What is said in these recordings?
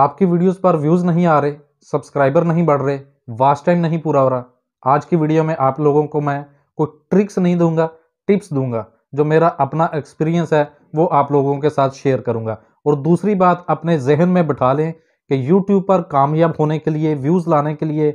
आपकी वीडियोस पर व्यूज़ नहीं आ रहे सब्सक्राइबर नहीं बढ़ रहे वाच टाइम नहीं पूरा हो रहा आज की वीडियो में आप लोगों को मैं कोई ट्रिक्स नहीं दूंगा टिप्स दूंगा जो मेरा अपना एक्सपीरियंस है वो आप लोगों के साथ शेयर करूंगा और दूसरी बात अपने जहन में बिठा लें कि यूट्यूब पर कामयाब होने के लिए व्यूज़ लाने के लिए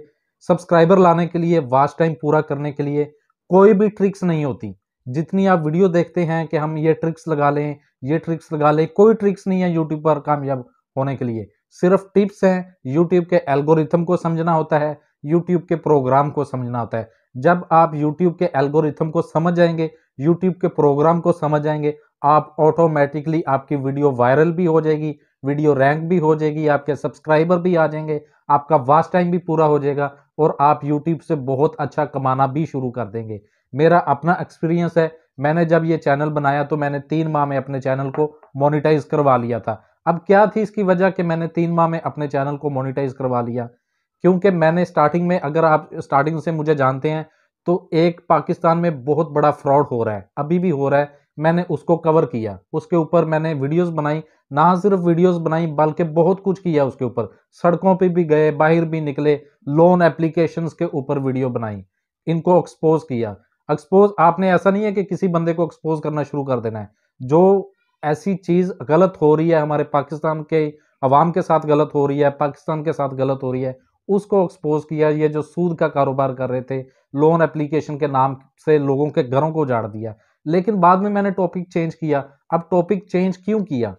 सब्सक्राइबर लाने के लिए वाच टाइम पूरा करने के लिए कोई भी ट्रिक्स नहीं होती जितनी आप वीडियो देखते हैं कि हम ये ट्रिक्स लगा लें ये ट्रिक्स लगा लें कोई ट्रिक्स नहीं है यूट्यूब पर कामयाब होने के लिए सिर्फ टिप्स हैं यूट्यूब के एल्गोरिथम को समझना होता है यूट्यूब के प्रोग्राम को समझना होता है जब आप यूट्यूब के एल्गोरिथम को समझ जाएंगे यूट्यूब के प्रोग्राम को समझ जाएंगे आप ऑटोमेटिकली आपकी वीडियो वायरल भी हो जाएगी वीडियो रैंक भी हो जाएगी आपके सब्सक्राइबर भी आ जाएंगे आपका वास्ट टाइम भी पूरा हो जाएगा और आप यूट्यूब से बहुत अच्छा कमाना भी शुरू कर देंगे मेरा अपना एक्सपीरियंस है मैंने जब ये चैनल बनाया तो मैंने तीन माह में अपने चैनल को मोनिटाइज करवा लिया था अब क्या थी इसकी वजह कि मैंने तीन माह में अपने चैनल को मोनिटाइज करवा लिया क्योंकि मैंने स्टार्टिंग में अगर आप स्टार्टिंग से मुझे जानते हैं तो एक पाकिस्तान में बहुत बड़ा फ्रॉड हो रहा है अभी भी हो रहा है मैंने उसको कवर किया उसके ऊपर मैंने वीडियोस बनाई ना सिर्फ वीडियोस बनाई बल्कि बहुत कुछ किया उसके ऊपर सड़कों पे भी गए बाहर भी निकले लोन एप्लीकेशंस के ऊपर वीडियो बनाई इनको एक्सपोज किया एक्सपोज आपने ऐसा नहीं है कि किसी बंदे को एक्सपोज करना शुरू कर देना है जो ऐसी चीज़ गलत हो रही है हमारे पाकिस्तान के अवाम के साथ गलत हो रही है पाकिस्तान के साथ गलत हो रही है उसको एक्सपोज किया ये जो सूद का कारोबार कर रहे थे लोन एप्लीकेशन के नाम से लोगों के घरों को उजाड़ दिया लेकिन बाद में मैंने टॉपिक चेंज किया अब टॉपिक चेंज क्यों किया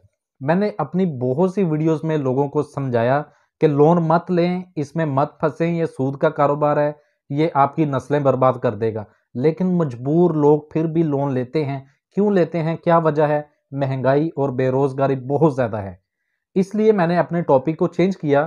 मैंने अपनी बहुत सी वीडियोस में लोगों को समझाया कि लोन मत लें इसमें मत फंसें ये सूद का कारोबार है ये आपकी नस्लें बर्बाद कर देगा लेकिन मजबूर लोग फिर भी लोन लेते हैं क्यों लेते हैं क्या वजह है महंगाई और बेरोज़गारी बहुत ज़्यादा है इसलिए मैंने अपने टॉपिक को चेंज किया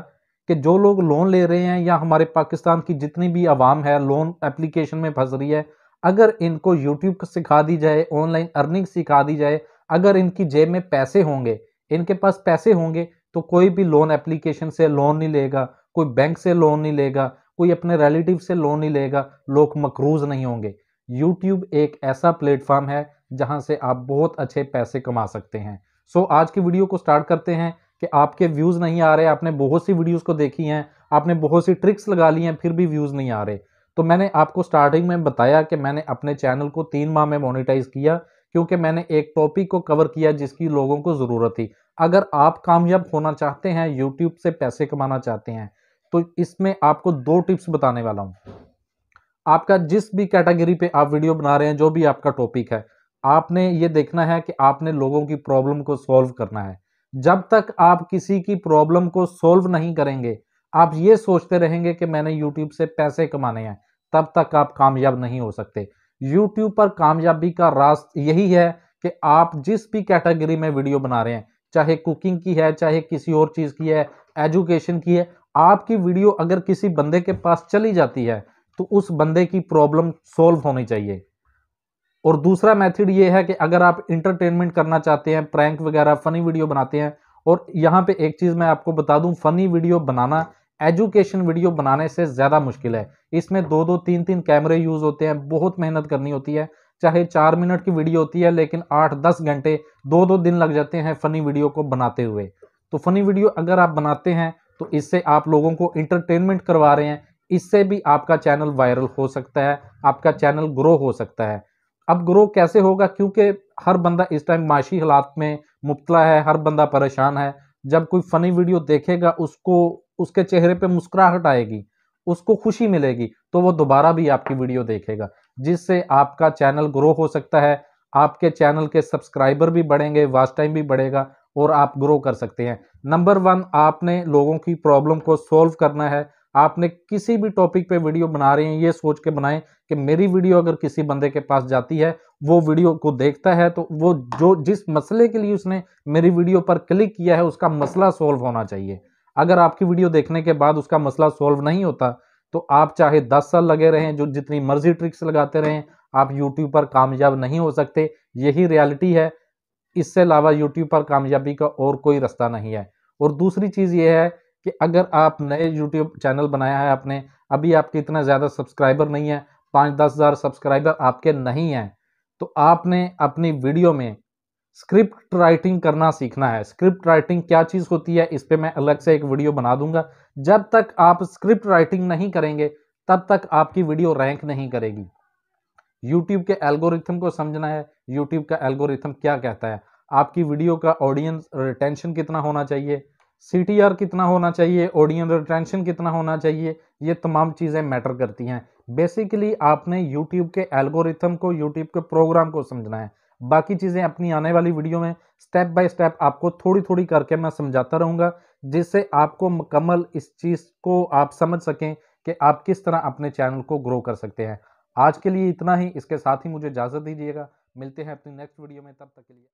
कि जो लोग लोन ले रहे हैं या हमारे पाकिस्तान की जितनी भी आवाम है लोन एप्लीकेशन में फंस रही है अगर इनको यूट्यूब सिखा दी जाए ऑनलाइन अर्निंग सिखा दी जाए अगर इनकी जेब में पैसे होंगे इनके पास पैसे होंगे तो कोई भी लोन एप्लीकेशन से लोन नहीं लेगा कोई बैंक से लोन नहीं लेगा कोई अपने रिलेटिव से लोन नहीं लेगा लोग मकरूज नहीं होंगे यूट्यूब एक ऐसा प्लेटफॉर्म है जहां से आप बहुत अच्छे पैसे कमा सकते हैं सो so, आज की वीडियो को स्टार्ट करते हैं कि आपके व्यूज़ नहीं आ रहे आपने बहुत सी वीडियोस को देखी हैं आपने बहुत सी ट्रिक्स लगा ली हैं फिर भी व्यूज़ नहीं आ रहे तो मैंने आपको स्टार्टिंग में बताया कि मैंने अपने चैनल को तीन माह में मोनिटाइज किया क्योंकि मैंने एक टॉपिक को कवर किया जिसकी लोगों को ज़रूरत थी अगर आप कामयाब होना चाहते हैं यूट्यूब से पैसे कमाना चाहते हैं तो इसमें आपको दो टिप्स बताने वाला हूँ आपका जिस भी कैटेगरी पे आप वीडियो बना रहे हैं जो भी आपका टॉपिक है आपने ये देखना है कि आपने लोगों की प्रॉब्लम को सॉल्व करना है जब तक आप किसी की प्रॉब्लम को सॉल्व नहीं करेंगे आप ये सोचते रहेंगे कि मैंने यूट्यूब से पैसे कमाने हैं तब तक आप कामयाब नहीं हो सकते यूट्यूब पर कामयाबी का रास यही है कि आप जिस भी कैटेगरी में वीडियो बना रहे हैं चाहे कुकिंग की है चाहे किसी और चीज़ की है एजुकेशन की है आपकी वीडियो अगर किसी बंदे के पास चली जाती है तो उस बंदे की प्रॉब्लम सॉल्व होनी चाहिए और दूसरा मेथड ये है कि अगर आप इंटरटेनमेंट करना चाहते हैं प्रैंक वगैरह फनी वीडियो बनाते हैं और यहाँ पे एक चीज़ मैं आपको बता दूं फनी वीडियो बनाना एजुकेशन वीडियो बनाने से ज़्यादा मुश्किल है इसमें दो दो तीन तीन कैमरे यूज़ होते हैं बहुत मेहनत करनी होती है चाहे चार मिनट की वीडियो होती है लेकिन आठ दस घंटे दो दो दिन लग जाते हैं फ़नी वीडियो को बनाते हुए तो फ़नी वीडियो अगर आप बनाते हैं तो इससे आप लोगों को इंटरटेनमेंट करवा रहे हैं इससे भी आपका चैनल वायरल हो सकता है आपका चैनल ग्रो हो सकता है अब ग्रो कैसे होगा क्योंकि हर बंदा इस टाइम माशी हालात में मुबतला है हर बंदा परेशान है जब कोई फ़नी वीडियो देखेगा उसको उसके चेहरे पे मुस्कुराहट आएगी उसको खुशी मिलेगी तो वो दोबारा भी आपकी वीडियो देखेगा जिससे आपका चैनल ग्रो हो सकता है आपके चैनल के सब्सक्राइबर भी बढ़ेंगे वाच टाइम भी बढ़ेगा और आप ग्रो कर सकते हैं नंबर वन आपने लोगों की प्रॉब्लम को सॉल्व करना है आपने किसी भी टॉपिक पे वीडियो बना रहे हैं ये सोच के बनाएं कि मेरी वीडियो अगर किसी बंदे के पास जाती है वो वीडियो को देखता है तो वो जो जिस मसले के लिए उसने मेरी वीडियो पर क्लिक किया है उसका मसला सॉल्व होना चाहिए अगर आपकी वीडियो देखने के बाद उसका मसला सॉल्व नहीं होता तो आप चाहे दस साल लगे रहें जो जितनी मर्जी ट्रिक्स लगाते रहें आप यूट्यूब पर कामयाब नहीं हो सकते यही रियलिटी है इससे अलावा यूट्यूब पर कामयाबी का और कोई रास्ता नहीं है और दूसरी चीज़ ये है कि अगर आप नए यूट्यूब चैनल बनाया है आपने अभी आपके इतना ज़्यादा सब्सक्राइबर नहीं है पाँच दस हज़ार सब्सक्राइबर आपके नहीं हैं तो आपने अपनी वीडियो में स्क्रिप्ट राइटिंग करना सीखना है स्क्रिप्ट राइटिंग क्या चीज़ होती है इस पर मैं अलग से एक वीडियो बना दूंगा जब तक आप स्क्रिप्ट राइटिंग नहीं करेंगे तब तक आपकी वीडियो रैंक नहीं करेगी यूट्यूब के एल्गोरिथम को समझना है यूट्यूब का एल्गोरिथम क्या कहता है आपकी वीडियो का ऑडियंस रिटेंशन कितना होना चाहिए सी कितना होना चाहिए ऑडियन रिट्रेंशन कितना होना चाहिए ये तमाम चीज़ें मैटर करती हैं बेसिकली आपने यूट्यूब के एल्गोरिथम को यूट्यूब के प्रोग्राम को समझना है बाकी चीज़ें अपनी आने वाली वीडियो में स्टेप बाय स्टेप आपको थोड़ी थोड़ी करके मैं समझाता रहूँगा जिससे आपको मुकम्मल इस चीज़ को आप समझ सकें कि आप किस तरह अपने चैनल को ग्रो कर सकते हैं आज के लिए इतना ही इसके साथ ही मुझे इजाज़त दीजिएगा मिलते हैं अपनी नेक्स्ट वीडियो में तब तक के लिए